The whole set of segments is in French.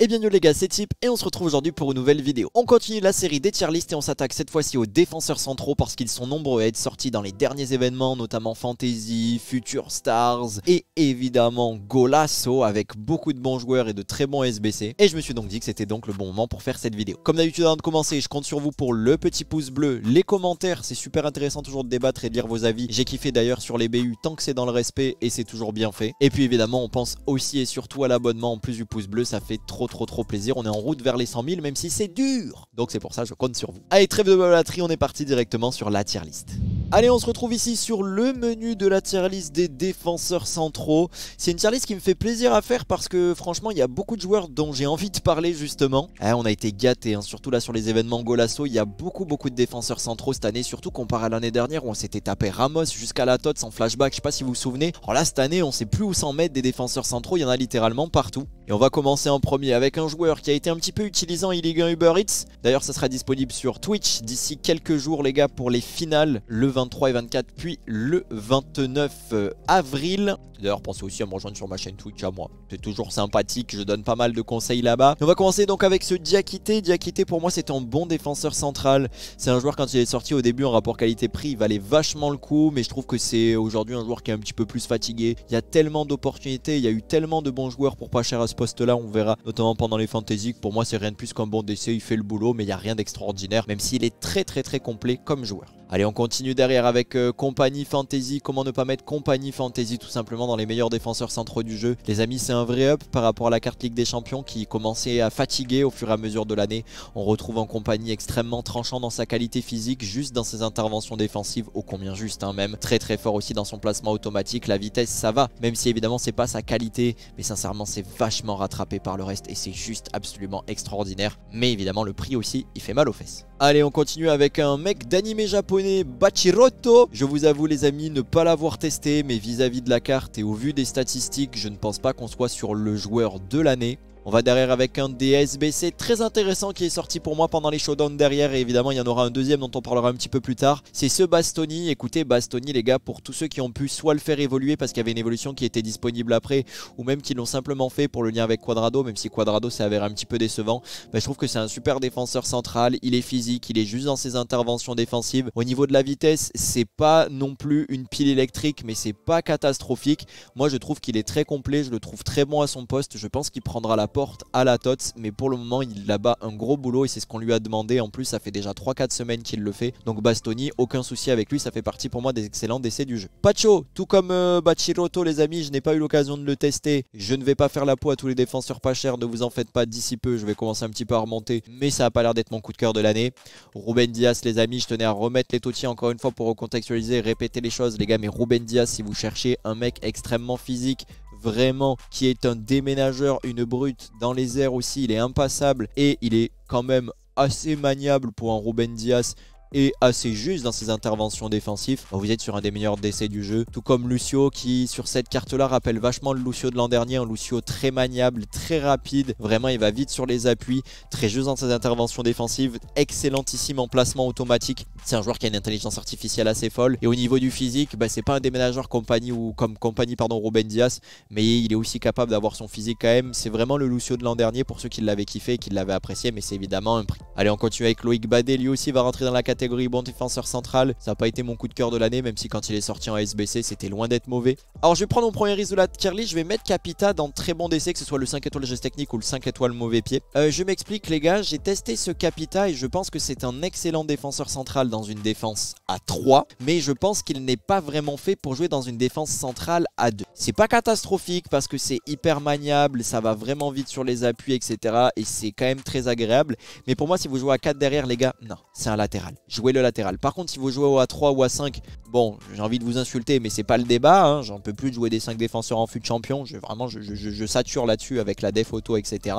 Et bien les gars, c'est Tip et on se retrouve aujourd'hui pour une nouvelle vidéo. On continue la série des tier lists et on s'attaque cette fois-ci aux défenseurs centraux parce qu'ils sont nombreux à être sortis dans les derniers événements, notamment Fantasy, Future Stars et évidemment Golasso avec beaucoup de bons joueurs et de très bons SBC. Et je me suis donc dit que c'était donc le bon moment pour faire cette vidéo. Comme d'habitude avant de commencer, je compte sur vous pour le petit pouce bleu, les commentaires, c'est super intéressant toujours de débattre et de lire vos avis. J'ai kiffé d'ailleurs sur les BU tant que c'est dans le respect et c'est toujours bien fait. Et puis évidemment on pense aussi et surtout à l'abonnement, en plus du pouce bleu ça fait trop trop trop plaisir. On est en route vers les 100 000 même si c'est dur. Donc c'est pour ça je compte sur vous. Allez trêve de tri, on est parti directement sur la tier list. Allez, on se retrouve ici sur le menu de la tier list des défenseurs centraux. C'est une tier list qui me fait plaisir à faire parce que franchement, il y a beaucoup de joueurs dont j'ai envie de parler justement. Eh, on a été gâtés, hein, surtout là sur les événements Golasso, il y a beaucoup beaucoup de défenseurs centraux cette année, surtout comparé à l'année dernière où on s'était tapé Ramos jusqu'à la tot sans flashback, je sais pas si vous vous souvenez. Alors oh là, cette année, on sait plus où s'en mettre des défenseurs centraux, il y en a littéralement partout. Et on va commencer en premier avec un joueur qui a été un petit peu utilisant en un Uber Eats. D'ailleurs, ça sera disponible sur Twitch d'ici quelques jours, les gars, pour les finales, le 23 et 24, puis le 29 euh, avril. D'ailleurs, pensez aussi à me rejoindre sur ma chaîne Twitch à moi. C'est toujours sympathique, je donne pas mal de conseils là-bas. On va commencer donc avec ce Diakité. Diakité, pour moi, c'est un bon défenseur central. C'est un joueur, quand il est sorti au début en rapport qualité-prix, il valait vachement le coup, mais je trouve que c'est aujourd'hui un joueur qui est un petit peu plus fatigué. Il y a tellement d'opportunités, il y a eu tellement de bons joueurs pour pas cher à ce poste-là, on verra notamment pendant les fantaisies Pour moi, c'est rien de plus qu'un bon décès. Il fait le boulot, mais il n'y a rien d'extraordinaire, même s'il est très très très complet comme joueur. Allez, on continue derrière avec euh, Compagnie Fantasy. Comment ne pas mettre Compagnie Fantasy tout simplement dans les meilleurs défenseurs centraux du jeu Les amis, c'est un vrai up par rapport à la carte Ligue des Champions qui commençait à fatiguer au fur et à mesure de l'année. On retrouve en Compagnie extrêmement tranchant dans sa qualité physique, juste dans ses interventions défensives, Au combien juste hein, même. Très très fort aussi dans son placement automatique, la vitesse, ça va. Même si évidemment, c'est pas sa qualité, mais sincèrement, c'est vachement rattrapé par le reste c'est juste absolument extraordinaire. Mais évidemment, le prix aussi, il fait mal aux fesses. Allez, on continue avec un mec d'anime japonais, Bachiroto. Je vous avoue les amis, ne pas l'avoir testé, mais vis-à-vis -vis de la carte et au vu des statistiques, je ne pense pas qu'on soit sur le joueur de l'année. On va derrière avec un DSBC très intéressant qui est sorti pour moi pendant les showdowns derrière. Et évidemment, il y en aura un deuxième dont on parlera un petit peu plus tard. C'est ce Bastoni. Écoutez, Bastoni, les gars, pour tous ceux qui ont pu soit le faire évoluer parce qu'il y avait une évolution qui était disponible après, ou même qui l'ont simplement fait pour le lien avec Quadrado, même si Quadrado s'avère un petit peu décevant, bah, je trouve que c'est un super défenseur central. Il est physique, il est juste dans ses interventions défensives. Au niveau de la vitesse, c'est pas non plus une pile électrique, mais c'est pas catastrophique. Moi, je trouve qu'il est très complet, je le trouve très bon à son poste. Je pense qu'il prendra la porte à la TOTS, mais pour le moment il a un gros boulot et c'est ce qu'on lui a demandé. En plus, ça fait déjà 3-4 semaines qu'il le fait. Donc Bastoni, aucun souci avec lui, ça fait partie pour moi des excellents décès du jeu. Pacho, tout comme euh, Bachiroto les amis, je n'ai pas eu l'occasion de le tester. Je ne vais pas faire la peau à tous les défenseurs pas chers, ne vous en faites pas d'ici peu, je vais commencer un petit peu à remonter, mais ça n'a pas l'air d'être mon coup de cœur de l'année. Ruben Diaz les amis, je tenais à remettre les totiers encore une fois pour recontextualiser, répéter les choses les gars, mais Ruben Diaz si vous cherchez un mec extrêmement physique, vraiment, qui est un déménageur, une brute dans les airs aussi. Il est impassable et il est quand même assez maniable pour un Ruben Diaz et assez juste dans ses interventions défensives. Vous êtes sur un des meilleurs décès du jeu, tout comme Lucio qui sur cette carte-là rappelle vachement le Lucio de l'an dernier, un Lucio très maniable, très rapide, vraiment il va vite sur les appuis, très juste dans ses interventions défensives, excellentissime en placement automatique. C'est un joueur qui a une intelligence artificielle assez folle et au niveau du physique, bah, c'est pas un déménageur compagnie ou comme compagnie pardon Ruben Diaz, mais il est aussi capable d'avoir son physique quand même. C'est vraiment le Lucio de l'an dernier pour ceux qui l'avaient kiffé et qui l'avaient apprécié, mais c'est évidemment un prix. Allez, on continue avec Loïc Badé. lui aussi va rentrer dans la catégorie catégorie bon défenseur central. Ça n'a pas été mon coup de cœur de l'année, même si quand il est sorti en SBC, c'était loin d'être mauvais. Alors je vais prendre mon premier risque de la Je vais mettre Capita dans très bon décès, que ce soit le 5 étoiles geste technique ou le 5 étoiles mauvais pied. Euh, je m'explique les gars, j'ai testé ce Capita et je pense que c'est un excellent défenseur central dans une défense à 3. Mais je pense qu'il n'est pas vraiment fait pour jouer dans une défense centrale à 2. C'est pas catastrophique parce que c'est hyper maniable, ça va vraiment vite sur les appuis, etc. Et c'est quand même très agréable. Mais pour moi, si vous jouez à 4 derrière, les gars, non, c'est un latéral jouez le latéral. Par contre, si vous jouez au A3 ou A5, bon, j'ai envie de vous insulter, mais c'est pas le débat. Hein. J'en peux plus de jouer des 5 défenseurs en fut de champion. Je, vraiment, je, sature là-dessus avec la def auto, etc.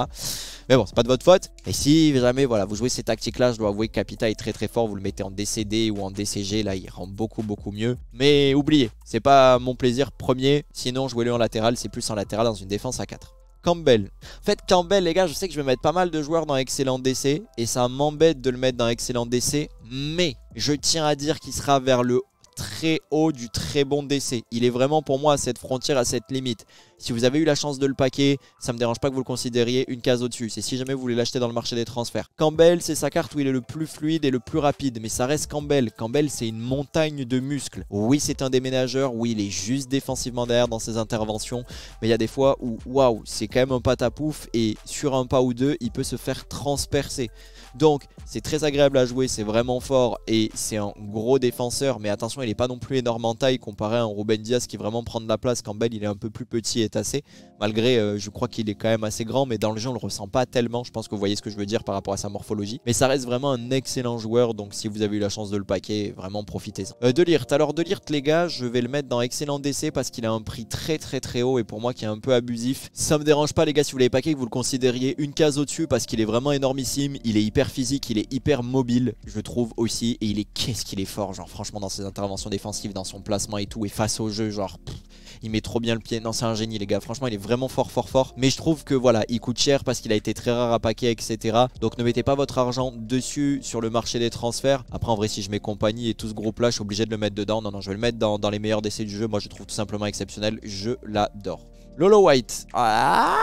Mais bon, c'est pas de votre faute. Et si jamais voilà, vous jouez ces tactiques-là, je dois avouer que Capita est très très fort. Vous le mettez en DCD ou en DCG, là, il rend beaucoup beaucoup mieux. Mais oubliez, c'est pas mon plaisir premier. Sinon, jouez-le en latéral, c'est plus en latéral dans une défense à 4. Campbell. En fait, Campbell, les gars, je sais que je vais mettre pas mal de joueurs dans Excellent DC. Et ça m'embête de le mettre dans Excellent DC. Mais je tiens à dire qu'il sera vers le très haut du très bon décès. Il est vraiment pour moi à cette frontière, à cette limite. Si vous avez eu la chance de le paquer, ça me dérange pas que vous le considériez une case au-dessus. C'est si jamais vous voulez l'acheter dans le marché des transferts. Campbell, c'est sa carte où il est le plus fluide et le plus rapide, mais ça reste Campbell. Campbell, c'est une montagne de muscles. Oui, c'est un déménageur, oui, il est juste défensivement derrière dans ses interventions, mais il y a des fois où, waouh, c'est quand même un patapouf et sur un pas ou deux, il peut se faire transpercer. Donc c'est très agréable à jouer, c'est vraiment fort et c'est un gros défenseur. Mais attention, il n'est pas non plus énorme en taille comparé à un Ruben Diaz qui vraiment prend de la place. quand Bell il est un peu plus petit et tassé. Malgré, euh, je crois qu'il est quand même assez grand, mais dans le jeu, on le ressent pas tellement. Je pense que vous voyez ce que je veux dire par rapport à sa morphologie. Mais ça reste vraiment un excellent joueur. Donc si vous avez eu la chance de le paquer, vraiment profitez-en. Euh, de Lirt, alors De Lirt, les gars, je vais le mettre dans excellent décès parce qu'il a un prix très très très haut et pour moi qui est un peu abusif. Ça me dérange pas, les gars, si vous l'avez paqué, que vous le considériez une case au-dessus parce qu'il est vraiment énormissime. Il est hyper physique, il est hyper mobile, je trouve aussi. Et il est qu'est-ce qu'il est fort, genre franchement dans ses interventions défensives, dans son placement et tout, et face au jeu, genre il met trop bien le pied. Non, c'est un génie les gars, franchement il est vraiment fort, fort, fort. Mais je trouve que voilà, il coûte cher parce qu'il a été très rare à paquer etc. Donc ne mettez pas votre argent dessus sur le marché des transferts. Après en vrai, si je mets compagnie et tout ce groupe là, je suis obligé de le mettre dedans. Non, non, je vais le mettre dans, dans les meilleurs décès du jeu. Moi je trouve tout simplement exceptionnel, je l'adore. Lolo White. Ah,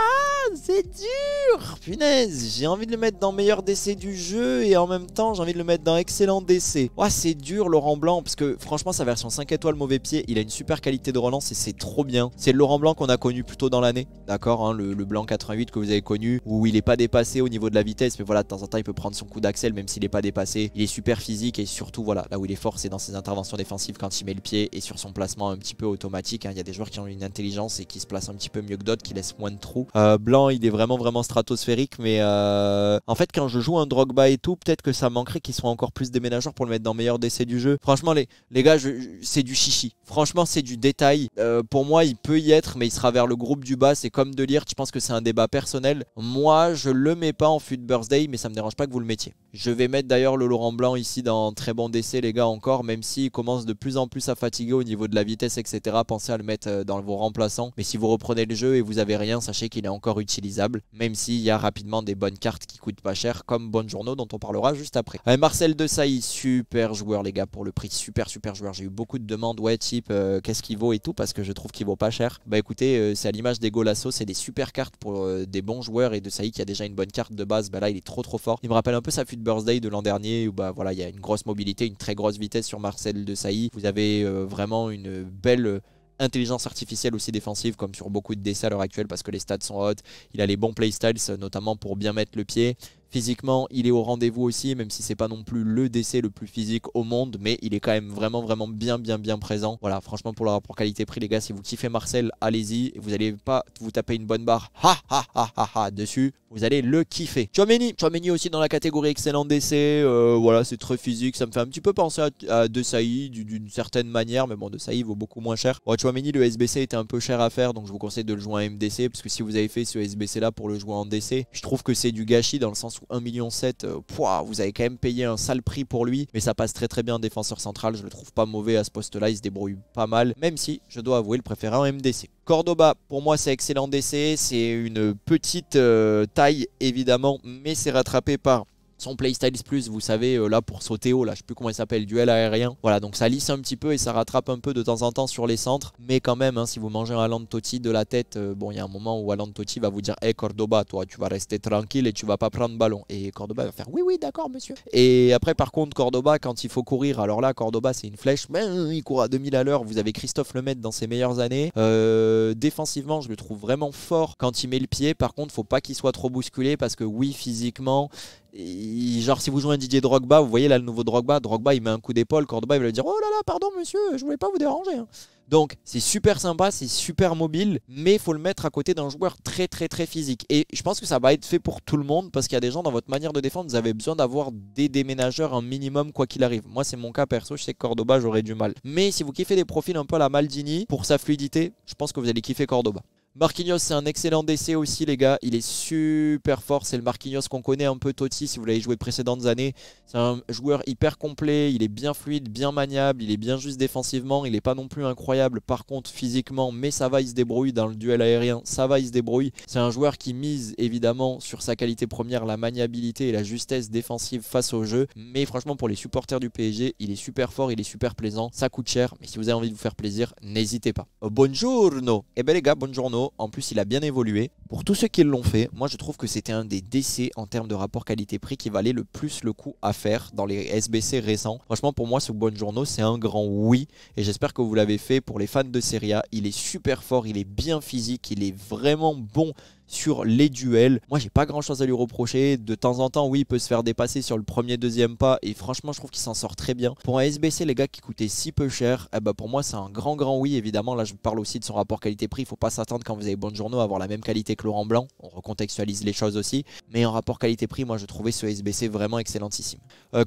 c'est dur Punaise, j'ai envie de le mettre dans meilleur décès du jeu et en même temps, j'ai envie de le mettre dans excellent décès. Oh, c'est dur Laurent Blanc parce que franchement, sa version 5 étoiles mauvais pied, il a une super qualité de relance et c'est trop bien. C'est le Laurent Blanc qu'on a connu plus tôt dans l'année, d'accord hein, le, Blanc 88 que vous avez connu où il n'est pas dépassé au niveau de la vitesse, mais voilà, de temps en temps, il peut prendre son coup d'axel même s'il n'est pas dépassé. Il est super physique et surtout, voilà, là où il est fort, c'est dans ses interventions défensives quand il met le pied et sur son placement un petit peu automatique. Hein. Il y a des joueurs qui ont une intelligence et qui se placent un petit petit peu mieux que d'autres, qui laissent moins de trous. Euh, Blanc, il est vraiment, vraiment stratosphérique, mais euh, en fait, quand je joue un Drogba et tout, peut-être que ça manquerait qu'il soit encore plus déménageur pour le mettre dans meilleur décès du jeu. Franchement, les, les gars, c'est du chichi. Franchement, c'est du détail. Euh, pour moi, il peut y être, mais il sera vers le groupe du bas. C'est comme de lire, je pense que c'est un débat personnel. Moi, je le mets pas en fut birthday, mais ça me dérange pas que vous le mettiez. Je vais mettre d'ailleurs le Laurent Blanc ici dans très bon décès, les gars, encore, même s'il commence de plus en plus à fatiguer au niveau de la vitesse, etc. Pensez à le mettre dans vos remplaçants. Mais si vous reprenez le jeu et vous avez rien, sachez qu'il est encore utilisable, même s'il y a rapidement des bonnes cartes qui coûtent pas cher, comme Bonne Journaux dont on parlera juste après. Euh, Marcel de Saï super joueur les gars pour le prix, super super joueur. J'ai eu beaucoup de demandes, ouais type euh, qu'est-ce qu'il vaut et tout, parce que je trouve qu'il vaut pas cher. Bah écoutez, euh, c'est à l'image des Golasso, c'est des super cartes pour des bons joueurs et de Saï qui a déjà une bonne carte de base, bah là il est trop trop fort. Il me rappelle un peu sa fut Birthday de l'an dernier où bah voilà, il y a une grosse mobilité, une très grosse vitesse sur Marcel de Saï Vous avez vraiment une belle intelligence artificielle aussi défensive, comme sur beaucoup de DC à l'heure actuelle, parce que les stats sont hautes. Il a les bons playstyles, euh, notamment pour bien mettre le pied. Physiquement, il est au rendez-vous aussi, même si c'est pas non plus le décès le plus physique au monde, mais il est quand même vraiment, vraiment bien, bien, bien présent. Voilà, franchement, pour le rapport qualité-prix, les gars, si vous kiffez Marcel, allez-y. Vous allez pas vous taper une bonne barre ha, ha, ha, ha, ha dessus. Vous allez le kiffer. Chouameni, Chouameni aussi dans la catégorie excellent décès. Euh, voilà, c'est très physique. Ça me fait un petit peu penser à, à De d'une certaine manière, mais bon, De vaut beaucoup moins cher. Bon, Chouameni, le SBC était un peu cher à faire, donc je vous conseille de le jouer en MDC, parce que si vous avez fait ce SBC là pour le jouer en DC, je trouve que c'est du gâchis dans le sens où 1,7 million, euh, vous avez quand même payé un sale prix pour lui, mais ça passe très très bien défenseur central, je le trouve pas mauvais à ce poste-là, il se débrouille pas mal, même si je dois avouer le préféré en MDC. Cordoba, pour moi, c'est excellent DC, c'est une petite euh, taille évidemment, mais c'est rattrapé par son Playstyles Plus, vous savez, euh, là pour sauter haut là, je sais plus comment il s'appelle, duel aérien. Voilà, donc ça lisse un petit peu et ça rattrape un peu de temps en temps sur les centres. Mais quand même, hein, si vous mangez un Alan Totti de la tête, euh, bon, il y a un moment où Alan Totti va vous dire Hé eh, Cordoba, toi, tu vas rester tranquille et tu vas pas prendre ballon. Et Cordoba va faire Oui, oui, d'accord, monsieur. Et après, par contre, Cordoba, quand il faut courir, alors là, Cordoba, c'est une flèche, mais il court à 2000 à l'heure. Vous avez Christophe Lemaitre dans ses meilleures années. Euh, défensivement, je le trouve vraiment fort quand il met le pied. Par contre, faut pas qu'il soit trop bousculé parce que, oui, physiquement, genre si vous jouez un Didier Drogba, vous voyez là le nouveau Drogba, Drogba il met un coup d'épaule, Cordoba il va lui dire oh là là pardon monsieur, je voulais pas vous déranger. Hein. Donc c'est super sympa, c'est super mobile, mais faut le mettre à côté d'un joueur très très très physique. Et je pense que ça va être fait pour tout le monde parce qu'il y a des gens dans votre manière de défendre, vous avez besoin d'avoir des déménageurs un minimum quoi qu'il arrive. Moi c'est mon cas perso, je sais que Cordoba j'aurais du mal. Mais si vous kiffez des profils un peu à la Maldini pour sa fluidité, je pense que vous allez kiffer Cordoba. Marquinhos, c'est un excellent décès aussi, les gars. Il est super fort. C'est le Marquinhos qu'on connaît un peu, Totti, si vous l'avez joué précédentes années. C'est un joueur hyper complet. Il est bien fluide, bien maniable. Il est bien juste défensivement. Il n'est pas non plus incroyable, par contre, physiquement. Mais ça va, il se débrouille dans le duel aérien. Ça va, il se débrouille. C'est un joueur qui mise évidemment sur sa qualité première, la maniabilité et la justesse défensive face au jeu. Mais franchement, pour les supporters du PSG, il est super fort. Il est super plaisant. Ça coûte cher. Mais si vous avez envie de vous faire plaisir, n'hésitez pas. Bonjourno. Eh ben, les gars, bonjourno. En plus, il a bien évolué. Pour tous ceux qui l'ont fait, moi je trouve que c'était un des décès en termes de rapport qualité-prix qui valait le plus le coup à faire dans les SBC récents. Franchement, pour moi, ce Bonne Journaux, c'est un grand oui. Et j'espère que vous l'avez fait pour les fans de Serie A. Il est super fort, il est bien physique, il est vraiment bon sur les duels. Moi, j'ai pas grand chose à lui reprocher. De temps en temps, oui, il peut se faire dépasser sur le premier, deuxième pas. Et franchement, je trouve qu'il s'en sort très bien. Pour un SBC, les gars, qui coûtait si peu cher, eh ben, pour moi, c'est un grand, grand oui. Évidemment, là, je parle aussi de son rapport qualité-prix. Il faut pas s'attendre quand vous avez bon journaux à avoir la même qualité que Laurent Blanc. On recontextualise les choses aussi. Mais en rapport qualité-prix, moi, je trouvais ce SBC vraiment excellentissime. Euh,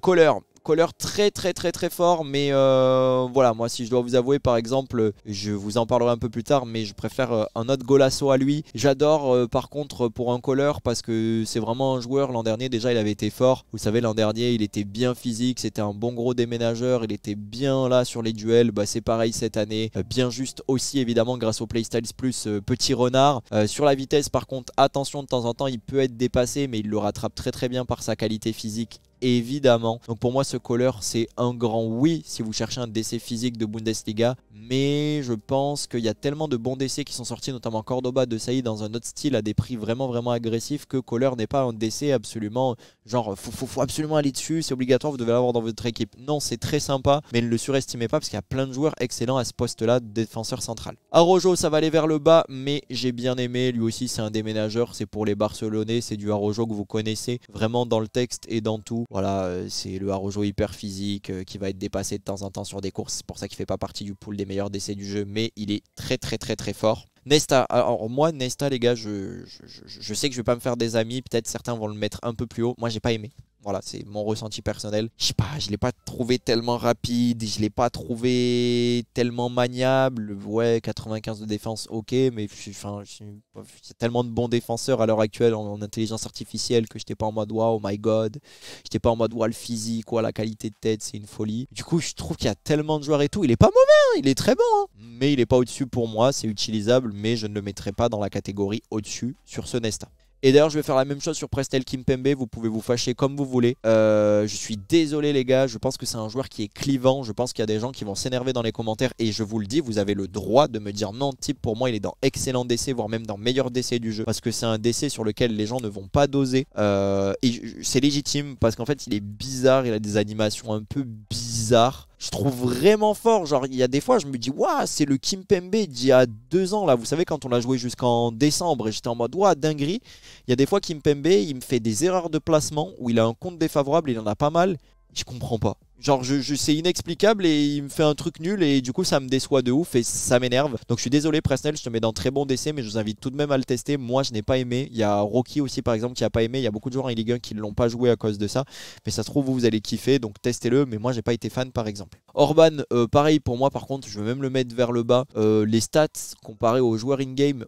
couleur très très très très fort, mais euh, voilà, moi si je dois vous avouer par exemple, je vous en parlerai un peu plus tard, mais je préfère euh, un autre Golasso à lui. J'adore euh, par contre pour un colleur parce que c'est vraiment un joueur, l'an dernier déjà il avait été fort, vous savez l'an dernier il était bien physique, c'était un bon gros déménageur, il était bien là sur les duels, bah, c'est pareil cette année, bien juste aussi évidemment grâce au Playstyles Plus, petit renard. sur la vitesse par contre, attention de temps en temps il peut être dépassé, mais il le rattrape très très bien par sa qualité physique évidemment. Donc pour moi, ce colleur, c'est un grand oui si vous cherchez un décès physique de Bundesliga. Mais je pense qu'il y a tellement de bons décès qui sont sortis, notamment Cordoba de Saïd dans un autre style à des prix vraiment vraiment agressifs que colleur n'est pas un décès absolument genre faut, faut, absolument aller dessus, c'est obligatoire, vous devez l'avoir dans votre équipe. Non, c'est très sympa, mais ne le surestimez pas parce qu'il y a plein de joueurs excellents à ce poste-là, défenseur central. Arojo, ça va aller vers le bas, mais j'ai bien aimé, lui aussi c'est un déménageur, c'est pour les Barcelonais, c'est du Arojo que vous connaissez vraiment dans le texte et dans tout. Voilà, euh, c'est le Harojo hyper physique euh, qui va être dépassé de temps en temps sur des courses. C'est pour ça qu'il fait pas partie du pool des meilleurs décès du jeu, mais il est très très très très fort. Nesta, alors moi Nesta les gars, je, je, je, je sais que je vais pas me faire des amis, peut-être certains vont le mettre un peu plus haut, moi j'ai pas aimé. Voilà, c'est mon ressenti personnel. Je sais pas, je l'ai pas trouvé tellement rapide, je l'ai pas trouvé tellement maniable. Ouais, 95 de défense, ok, mais enfin, a tellement de bons défenseurs à l'heure actuelle en, intelligence artificielle que j'étais pas en mode wow, oh my god, j'étais pas en mode wow, le physique, quoi, la qualité de tête, c'est une folie. Du coup, je trouve qu'il y a tellement de joueurs et tout. Il est pas mauvais, hein, il est très bon, hein. mais il est pas au-dessus pour moi. C'est utilisable, mais je ne le mettrai pas dans la catégorie au-dessus sur ce Nesta. Et d'ailleurs, je vais faire la même chose sur Prestel Kimpembe. Vous pouvez vous fâcher comme vous voulez. Euh, je suis désolé, les gars. Je pense que c'est un joueur qui est clivant. Je pense qu'il y a des gens qui vont s'énerver dans les commentaires. Et je vous le dis, vous avez le droit de me dire non, type, pour moi, il est dans excellent décès, voire même dans meilleur décès du jeu. Parce que c'est un décès sur lequel les gens ne vont pas doser. Euh, et c'est légitime parce qu'en fait, il est bizarre. Il a des animations un peu bizarres je trouve vraiment fort. Genre, il y a des fois, je me dis, waouh, c'est le Kim Pembe d'il y a deux ans, là. Vous savez, quand on l'a joué jusqu'en décembre, et j'étais en mode, waouh, dinguerie. Il y a des fois, Kim Pembe, il me fait des erreurs de placement où il a un compte défavorable, il en a pas mal je comprends pas. Genre, je, c'est inexplicable et il me fait un truc nul et du coup, ça me déçoit de ouf et ça m'énerve. Donc, je suis désolé, Presnel, je te mets dans très bon décès, mais je vous invite tout de même à le tester. Moi, je n'ai pas aimé. Il y a Rocky aussi, par exemple, qui a pas aimé. Il y a beaucoup de joueurs en Ligue 1 qui ne l'ont pas joué à cause de ça. Mais ça se trouve, vous, allez kiffer, donc testez-le. Mais moi, j'ai pas été fan, par exemple. Orban, euh, pareil pour moi, par contre, je vais même le mettre vers le bas. Euh, les stats Comparé aux joueurs in-game,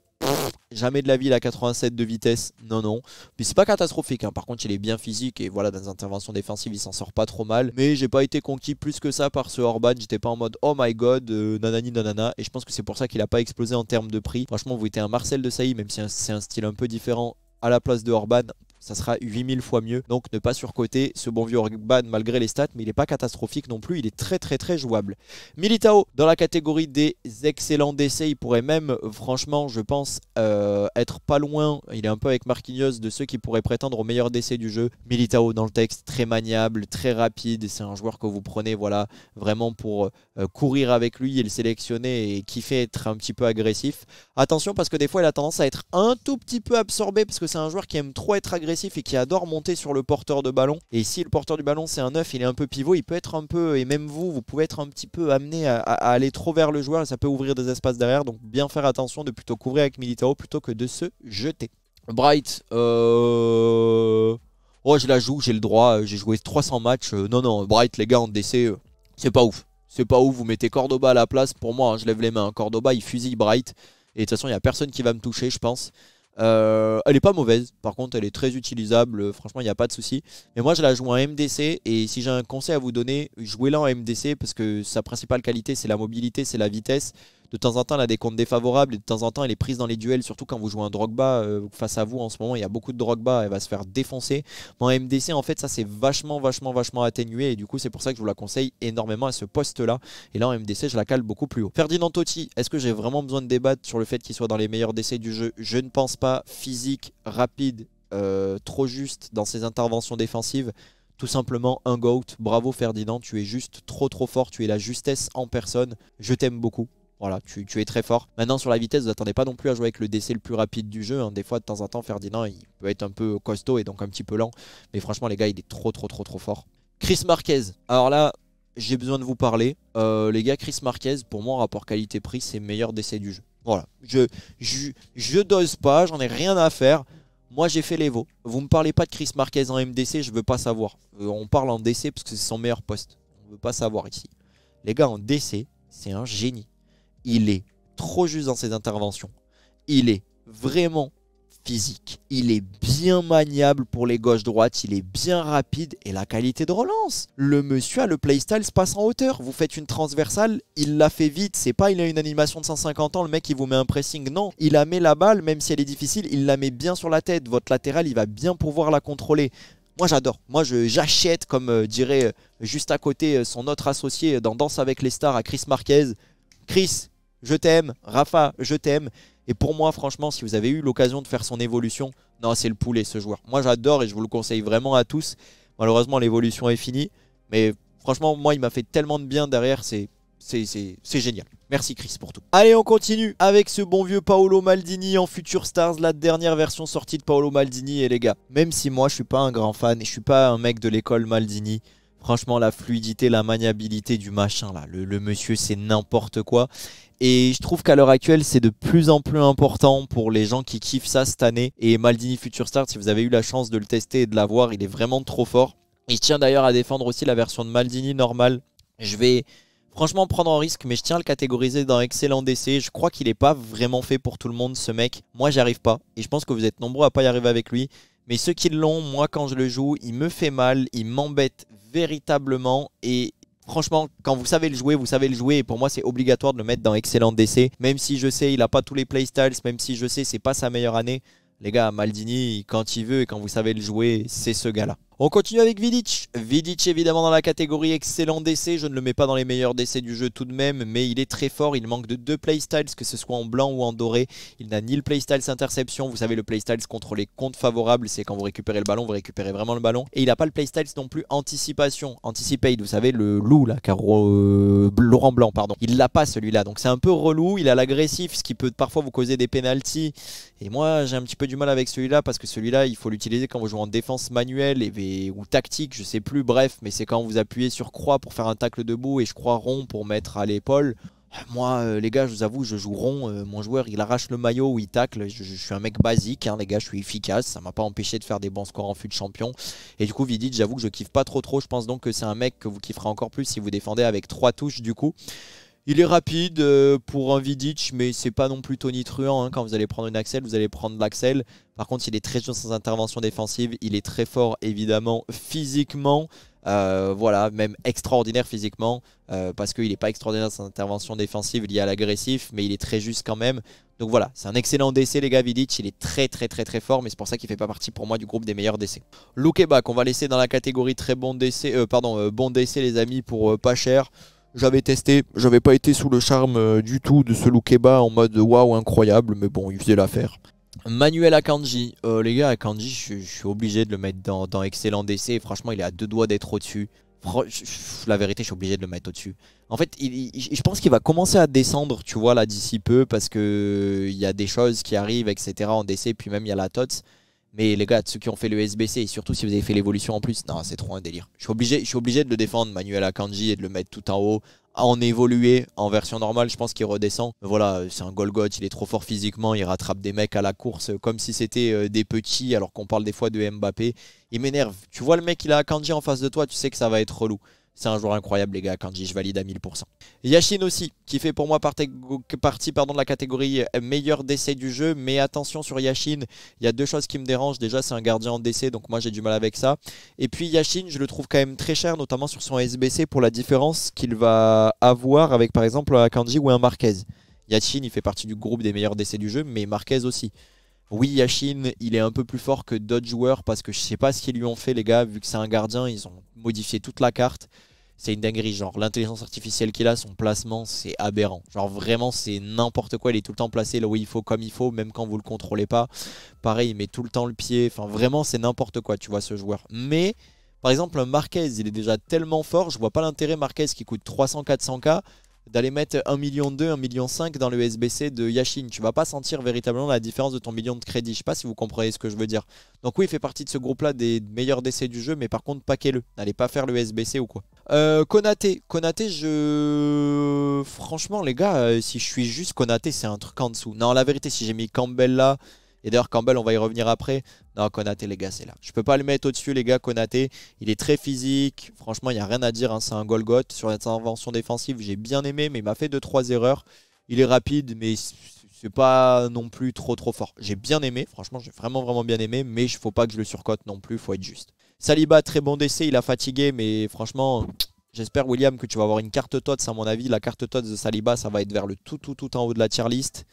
jamais de la ville à 87 de vitesse. Non, non. Mais c'est pas catastrophique. Hein. Par contre, il est bien physique et voilà, dans les interventions défensives, il s'en sort pas trop mal. Mais j'ai pas été conquis plus que ça par ce Orban. J'étais pas en mode oh my god, euh, nanani nanana. Et je pense que c'est pour ça qu'il a pas explosé en termes de prix. Franchement, vous étiez un Marcel de Saï même si c'est un style un peu différent à la place de Orban, ça sera 8000 fois mieux. Donc ne pas surcoter ce bon vieux Orban malgré les stats, mais il n'est pas catastrophique non plus, il est très très très jouable. Militao, dans la catégorie des excellents décès, il pourrait même, franchement, je pense, euh, être pas loin, il est un peu avec Marquinhos, de ceux qui pourraient prétendre au meilleur décès du jeu. Militao dans le texte, très maniable, très rapide, c'est un joueur que vous prenez, voilà, vraiment pour euh, courir avec lui et le sélectionner et kiffer être un petit peu agressif. Attention parce que des fois il a tendance à être un tout petit peu absorbé parce que c'est un joueur qui aime trop être agressif et qui adore monter sur le porteur de ballon. Et si le porteur du ballon c'est un 9, il est un peu pivot, il peut être un peu, et même vous, vous pouvez être un petit peu amené à, aller trop vers le joueur et ça peut ouvrir des espaces derrière. Donc bien faire attention de plutôt couvrir avec Militaro plutôt que de se jeter. Bright, euh... Oh, je la joue, j'ai le droit, euh, j'ai joué 300 matchs. Euh, non, non, Bright, les gars, en DC, euh, c'est pas ouf. C'est pas ouf, vous mettez Cordoba à la place. Pour moi, hein, je lève les mains. Hein. Cordoba, il fusille Bright. Et de toute façon, il n'y a personne qui va me toucher, je pense. Euh, elle est pas mauvaise, par contre elle est très utilisable, franchement il n'y a pas de souci. Mais moi je la joue en MDC et si j'ai un conseil à vous donner, jouez-la en MDC parce que sa principale qualité c'est la mobilité, c'est la vitesse de temps en temps, elle a des comptes défavorables et de temps en temps, elle est prise dans les duels, surtout quand vous jouez un Drogba euh, face à vous en ce moment. Il y a beaucoup de Drogba, elle va se faire défoncer. Mais en MDC, en fait, ça c'est vachement, vachement, vachement atténué et du coup, c'est pour ça que je vous la conseille énormément à ce poste-là. Et là, en MDC, je la cale beaucoup plus haut. Ferdinand Totti, est-ce que j'ai vraiment besoin de débattre sur le fait qu'il soit dans les meilleurs décès du jeu Je ne pense pas. Physique, rapide, euh, trop juste dans ses interventions défensives tout simplement un GOAT. Bravo Ferdinand, tu es juste trop trop fort, tu es la justesse en personne. Je t'aime beaucoup. Voilà, tu, es très fort. Maintenant, sur la vitesse, vous n'attendez pas non plus à jouer avec le DC le plus rapide du jeu. Hein. Des fois, de temps en temps, Ferdinand, il peut être un peu costaud et donc un petit peu lent. Mais franchement, les gars, il est trop, trop, trop, trop fort. Chris Marquez. Alors là, j'ai besoin de vous parler. Euh, les gars, Chris Marquez, pour moi, rapport qualité-prix, c'est le meilleur DC du jeu. Voilà. Je, je, dose pas, j'en ai rien à faire. Moi, j'ai fait les veaux. Vous me parlez pas de Chris Marquez en MDC, je veux pas savoir. Euh, on parle en DC parce que c'est son meilleur poste. On veut pas savoir ici. Les gars, en DC, c'est un génie il est trop juste dans ses interventions. Il est vraiment physique. Il est bien maniable pour les gauches-droites, il est bien rapide et la qualité de relance. Le monsieur a le playstyle se passe en hauteur. Vous faites une transversale, il la fait vite. C'est pas il a une animation de 150 ans, le mec il vous met un pressing. Non, il la met la balle, même si elle est difficile, il la met bien sur la tête. Votre latéral, il va bien pouvoir la contrôler. Moi j'adore. Moi j'achète, comme euh, dirait euh, juste à côté euh, son autre associé dans Danse avec les stars à Chris Marquez. Chris, je t'aime. Rafa, je t'aime. Et pour moi, franchement, si vous avez eu l'occasion de faire son évolution, non, c'est le poulet, ce joueur. Moi, j'adore et je vous le conseille vraiment à tous. Malheureusement, l'évolution est finie. Mais franchement, moi, il m'a fait tellement de bien derrière. C'est c'est génial. Merci Chris pour tout. Allez, on continue avec ce bon vieux Paolo Maldini en Future Stars, la dernière version sortie de Paolo Maldini. Et les gars, même si moi je suis pas un grand fan, et je suis pas un mec de l'école Maldini, Franchement, la fluidité, la maniabilité du machin, là, le, monsieur, c'est n'importe quoi. Et je trouve qu'à l'heure actuelle, c'est de plus en plus important pour les gens qui kiffent ça cette année. Et Maldini Future Start, si vous avez eu la chance de le tester et de l'avoir, il est vraiment trop fort. Il tient d'ailleurs à défendre aussi la version de Maldini normale. Je vais franchement prendre un risque, mais je tiens à le catégoriser dans excellent DC. Je crois qu'il n'est pas vraiment fait pour tout le monde, ce mec. Moi, j'arrive pas. Et je pense que vous êtes nombreux à pas y arriver avec lui. Mais ceux qui l'ont, moi quand je le joue, il me fait mal, il m'embête véritablement et franchement, quand vous savez le jouer, vous savez le jouer. Et pour moi, c'est obligatoire de le mettre dans Excellent DC. Même si je sais, il n'a pas tous les playstyles, même si je sais, c'est pas sa meilleure année. Les gars, Maldini, quand il veut et quand vous savez le jouer, c'est ce gars-là. On continue avec Vidic. Vidic évidemment dans la catégorie excellent d'essai. Je ne le mets pas dans les meilleurs décès du jeu tout de même, mais il est très fort. Il manque de deux playstyles, que ce soit en blanc ou en doré. Il n'a ni le playstyle interception. Vous savez, le playstyle contre les comptes favorables, c'est quand vous récupérez le ballon, vous récupérez vraiment le ballon. Et il n'a pas le playstyle non plus anticipation. Anticipate, vous savez, le loup là, car euh, Laurent Blanc, pardon. Il l'a pas celui-là. Donc c'est un peu relou. Il a l'agressif, ce qui peut parfois vous causer des pénalties. Et moi, j'ai un petit peu du mal avec celui-là parce que celui-là, il faut l'utiliser quand vous jouez en défense manuelle et ou tactique, je sais plus. Bref, mais c'est quand vous appuyez sur croix pour faire un tacle debout et je crois rond pour mettre à l'épaule. Moi, euh, les gars, je vous avoue, je joue rond. Euh, mon joueur, il arrache le maillot ou il tacle. Je, suis un mec basique, hein, les gars, je suis efficace. Ça m'a pas empêché de faire des bons scores en fut de champion. Et du coup, Vidit, j'avoue que je kiffe pas trop trop. Je pense donc que c'est un mec que vous kifferez encore plus si vous défendez avec trois touches du coup. Il est rapide euh, pour un Vidic, mais c'est pas non plus tonitruant. Hein. Quand vous allez prendre une Axel, vous allez prendre l'Axel. Par contre, il est très juste sans intervention défensive. Il est très fort, évidemment, physiquement. Euh, voilà, même extraordinaire physiquement, euh, parce qu'il n'est pas extraordinaire sans intervention défensive liée à l'agressif, mais il est très juste quand même. Donc voilà, c'est un excellent décès les gars, Vidic, il est très très très très fort, mais c'est pour ça qu'il fait pas partie pour moi du groupe des meilleurs décès. back. On va laisser dans la catégorie très bon décès, pardon, bon décès les amis pour pas cher. J'avais testé, j'avais pas été sous le charme euh, du tout de ce Lukeba en mode waouh incroyable, mais bon, il faisait l'affaire. Manuel Akanji, euh, les gars, Akanji, je, suis obligé de le mettre dans, Excellent DC. Franchement, il est à deux doigts d'être au-dessus. La vérité, je suis obligé de le mettre au-dessus. En fait, je pense qu'il va commencer à descendre, tu vois, là, d'ici peu, parce que euh, il y a des choses qui arrivent, etc. en DC, puis même il y a la TOTS. Mais les gars, ceux qui ont fait le SBC, et surtout si vous avez fait l'évolution en plus, non, c'est trop un délire. Je suis obligé, obligé de le défendre, Manuel Akanji, et de le mettre tout en haut. En évolué, en version normale, je pense qu'il redescend. Voilà, c'est un Golgoth, il est trop fort physiquement, il rattrape des mecs à la course euh, comme si c'était euh, des petits, alors qu'on parle des fois de Mbappé. Il m'énerve. Tu vois le mec, il a Akanji en face de toi, tu sais que ça va être relou. C'est un joueur incroyable, les gars. Kanji, je valide à 1000%. Yashin aussi, qui fait pour moi partie de la catégorie meilleur décès du jeu. Mais attention sur Yashin, il y a deux choses qui me dérangent. Déjà, c'est un gardien en décès, donc moi j'ai du mal avec ça. Et puis Yashin, je le trouve quand même très cher, notamment sur son SBC, pour la différence qu'il va avoir avec par exemple un Kanji ou un Marquez. Yashin, il fait partie du groupe des meilleurs décès du jeu, mais Marquez aussi. Oui, Yashin, il est un peu plus fort que d'autres joueurs parce que je sais pas ce qu'ils lui ont fait, les gars, vu que c'est un gardien, ils ont modifié toute la carte c'est une dinguerie. Genre, l'intelligence artificielle qu'il a, son placement, c'est aberrant. Genre, vraiment, c'est n'importe quoi. Il est tout le temps placé là où il faut, comme il faut, même quand vous le contrôlez pas. Pareil, il met tout le temps le pied. Enfin, vraiment, c'est n'importe quoi, tu vois, ce joueur. Mais, par exemple, Marquez, il est déjà tellement fort. Je vois pas l'intérêt, Marquez, qui coûte 300-400K, d'aller mettre 1 million 1.5 1 million 5 dans le SBC de Yashin. Tu vas pas sentir véritablement la différence de ton million de crédit. Je sais pas si vous comprenez ce que je veux dire. Donc oui, il fait partie de ce groupe-là des meilleurs décès du jeu, mais par contre, paquez-le. N'allez pas faire le SBC ou quoi. Euh, Konaté, Konaté, je. Franchement, les gars, euh, si je suis juste Konaté, c'est un truc en dessous. Non, la vérité, si j'ai mis Campbell là, et d'ailleurs, Campbell, on va y revenir après. Non, Konaté, les gars, c'est là. Je peux pas le mettre au-dessus, les gars, Konaté. Il est très physique. Franchement, il n'y a rien à dire. Hein. C'est un Golgot Sur l'intervention défensive, j'ai bien aimé, mais il m'a fait 2-3 erreurs. Il est rapide, mais c'est pas non plus trop trop fort. J'ai bien aimé, franchement, j'ai vraiment vraiment bien aimé, mais il faut pas que je le surcote non plus, faut être juste. Saliba, très bon décès, il a fatigué, mais franchement, j'espère, William, que tu vas avoir une carte TOTS. À mon avis, la carte TOTS de Saliba, ça va être vers le tout, tout, tout en haut de la tier list.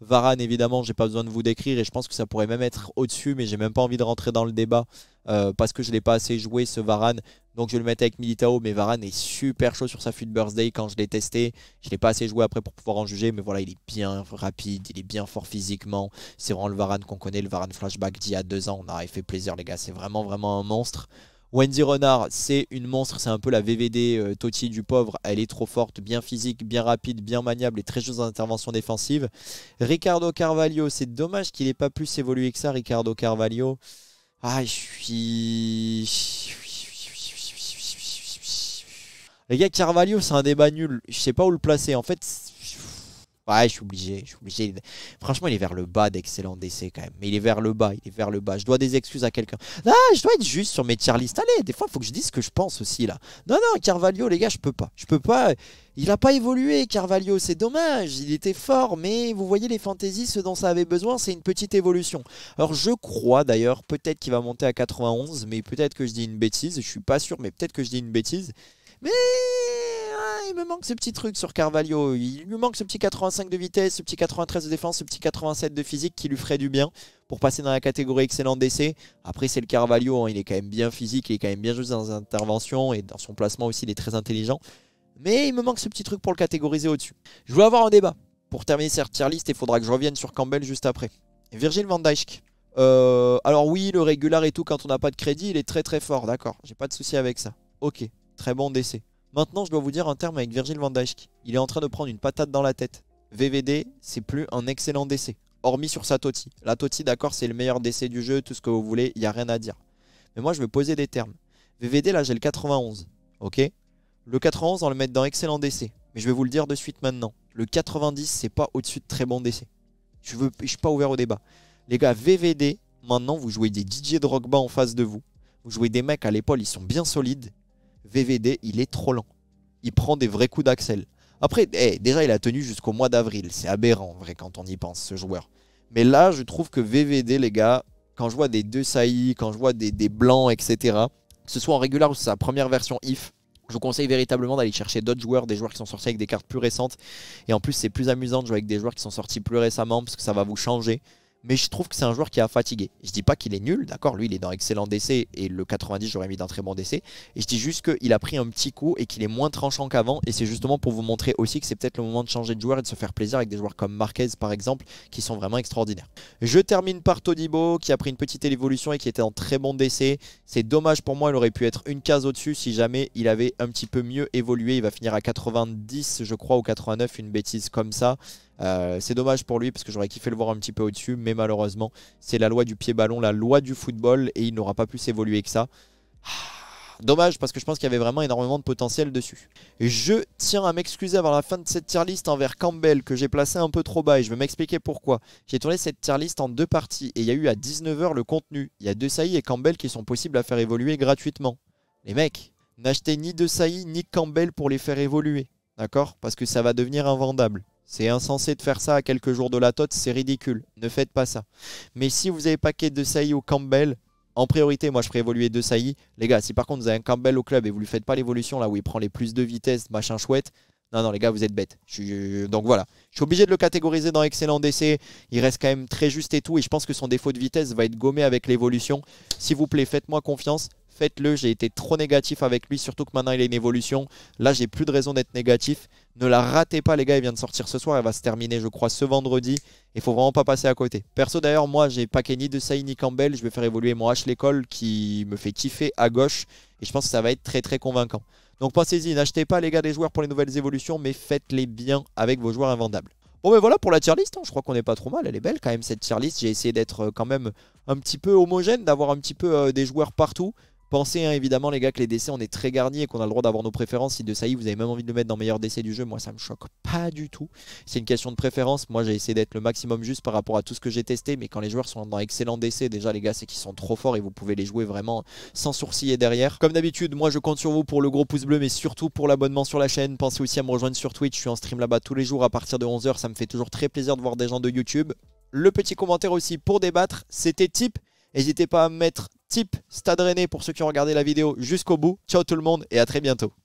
Varane, évidemment, j'ai pas besoin de vous décrire et je pense que ça pourrait même être au-dessus, mais j'ai même pas envie de rentrer dans le débat euh, parce que je l'ai pas assez joué ce Varane. Donc je vais le mettre avec Militao, mais Varane est super chaud sur sa fuite birthday quand je l'ai testé. Je l'ai pas assez joué après pour pouvoir en juger, mais voilà, il est bien rapide, il est bien fort physiquement. C'est vraiment le Varane qu'on connaît, le Varane flashback d'il y a deux ans. On a fait plaisir, les gars. C'est vraiment, vraiment un monstre. Wendy Renard, c'est une monstre, c'est un peu la VVD euh, Totti du pauvre. Elle est trop forte, bien physique, bien rapide, bien maniable et très juste en intervention défensive. Ricardo Carvalho, c'est dommage qu'il n'ait pas plus évolué que ça, Ricardo Carvalho. Ah, je suis. Les gars, Carvalho, c'est un débat nul. Je sais pas où le placer. En fait, Ouais, je suis obligé, je suis obligé. Franchement, il est vers le bas d'excellent décès quand même. Mais il est vers le bas, il est vers le bas. Je dois des excuses à quelqu'un. Ah, je dois être juste sur mes tier list. Allez, des fois, il faut que je dise ce que je pense aussi là. Non, non, Carvalho, les gars, je peux pas. Je peux pas. Il a pas évolué, Carvalho. C'est dommage. Il était fort, mais vous voyez les fantaisies, ce dont ça avait besoin, c'est une petite évolution. Alors, je crois d'ailleurs, peut-être qu'il va monter à 91, mais peut-être que je dis une bêtise. Je suis pas sûr, mais peut-être que je dis une bêtise. Mais il me manque ce petit truc sur Carvalho. Il lui manque ce petit 85 de vitesse, ce petit 93 de défense, ce petit 87 de physique qui lui ferait du bien pour passer dans la catégorie excellent d'essai. Après, c'est le Carvalho. Hein. il est quand même bien physique, il est quand même bien juste dans ses interventions et dans son placement aussi, il est très intelligent. Mais il me manque ce petit truc pour le catégoriser au-dessus. Je vais avoir un débat pour terminer cette tier list il faudra que je revienne sur Campbell juste après. Virgil Van Dijk. Euh, alors oui, le régular et tout, quand on n'a pas de crédit, il est très très fort, d'accord. J'ai pas de souci avec ça. Ok, Très bon décès. Maintenant, je dois vous dire un terme avec Virgil van Dijk. Il est en train de prendre une patate dans la tête. VVD, c'est plus un excellent décès. Hormis sur sa Toti. La Toti, d'accord, c'est le meilleur décès du jeu, tout ce que vous voulez, il n'y a rien à dire. Mais moi, je vais poser des termes. VVD, là, j'ai le 91. Ok Le 91, on le met dans excellent décès. Mais je vais vous le dire de suite maintenant. Le 90, c'est pas au-dessus de très bon décès. Je ne suis pas ouvert au débat. Les gars, VVD, maintenant, vous jouez des DJ Drogba en face de vous. Vous jouez des mecs à l'épaule, ils sont bien solides. VVD, il est trop lent. Il prend des vrais coups d'axel. Après, eh, déjà, il a tenu jusqu'au mois d'avril. C'est aberrant, vrai, quand on y pense, ce joueur. Mais là, je trouve que VVD, les gars, quand je vois des deux saillies, quand je vois des, des blancs, etc., que ce soit en régular ou sa première version IF, je vous conseille véritablement d'aller chercher d'autres joueurs, des joueurs qui sont sortis avec des cartes plus récentes. Et en plus, c'est plus amusant de jouer avec des joueurs qui sont sortis plus récemment parce que ça va vous changer mais je trouve que c'est un joueur qui a fatigué. Je dis pas qu'il est nul, d'accord, lui il est dans excellent décès et le 90 j'aurais mis dans très bon décès. Et je dis juste qu'il a pris un petit coup et qu'il est moins tranchant qu'avant. Et c'est justement pour vous montrer aussi que c'est peut-être le moment de changer de joueur et de se faire plaisir avec des joueurs comme Marquez par exemple qui sont vraiment extraordinaires. Je termine par Todibo qui a pris une petite évolution et qui était en très bon décès. C'est dommage pour moi, il aurait pu être une case au-dessus si jamais il avait un petit peu mieux évolué. Il va finir à 90 je crois ou 89, une bêtise comme ça. Euh, c'est dommage pour lui parce que j'aurais kiffé le voir un petit peu au-dessus, mais malheureusement, c'est la loi du pied-ballon, la loi du football, et il n'aura pas pu s'évoluer que ça. Ah, dommage parce que je pense qu'il y avait vraiment énormément de potentiel dessus. Je tiens à m'excuser avant la fin de cette tier list envers Campbell que j'ai placé un peu trop bas et je vais m'expliquer pourquoi. J'ai tourné cette tier list en deux parties et il y a eu à 19h le contenu. Il y a Desailly et Campbell qui sont possibles à faire évoluer gratuitement. Les mecs, n'achetez ni Desailly ni Campbell pour les faire évoluer. D'accord Parce que ça va devenir invendable. C'est insensé de faire ça à quelques jours de la tote, c'est ridicule. Ne faites pas ça. Mais si vous avez paquet de Saï ou Campbell, en priorité, moi je ferai évoluer de Saï. Les gars, si par contre vous avez un Campbell au club et vous lui faites pas l'évolution là où il prend les plus de vitesse, machin chouette, non, non, les gars, vous êtes bêtes. Donc voilà. Je suis obligé de le catégoriser dans excellent décès. Il reste quand même très juste et tout. Et je pense que son défaut de vitesse va être gommé avec l'évolution. S'il vous plaît, faites-moi confiance faites-le. J'ai été trop négatif avec lui, surtout que maintenant il a une évolution. Là, j'ai plus de raison d'être négatif. Ne la ratez pas, les gars. elle vient de sortir ce soir. Elle va se terminer, je crois, ce vendredi. Il faut vraiment pas passer à côté. Perso, d'ailleurs, moi, j'ai pas Kenny de Saïd ni Campbell. Je vais faire évoluer mon H l'école qui me fait kiffer à gauche. Et je pense que ça va être très, très convaincant. Donc pensez-y, n'achetez pas les gars des joueurs pour les nouvelles évolutions, mais faites-les bien avec vos joueurs invendables. Bon mais ben voilà pour la tier list, hein. je crois qu'on n'est pas trop mal, elle est belle quand même cette tier list, j'ai essayé d'être euh, quand même un petit peu homogène, d'avoir un petit peu euh, des joueurs partout. Pensez hein, évidemment, les gars, que les décès, on est très garnis et qu'on a le droit d'avoir nos préférences. Si de y vous avez même envie de le mettre dans meilleur décès du jeu, moi, ça me choque pas du tout. C'est une question de préférence. Moi, j'ai essayé d'être le maximum juste par rapport à tout ce que j'ai testé. Mais quand les joueurs sont dans excellent décès, déjà, les gars, c'est qu'ils sont trop forts et vous pouvez les jouer vraiment sans sourciller derrière. Comme d'habitude, moi, je compte sur vous pour le gros pouce bleu, mais surtout pour l'abonnement sur la chaîne. Pensez aussi à me rejoindre sur Twitch. Je suis en stream là-bas tous les jours à partir de 11h. Ça me fait toujours très plaisir de voir des gens de YouTube. Le petit commentaire aussi pour débattre, c'était type. N'hésitez pas à mettre type Stade Rennais pour ceux qui ont regardé la vidéo jusqu'au bout. Ciao tout le monde et à très bientôt.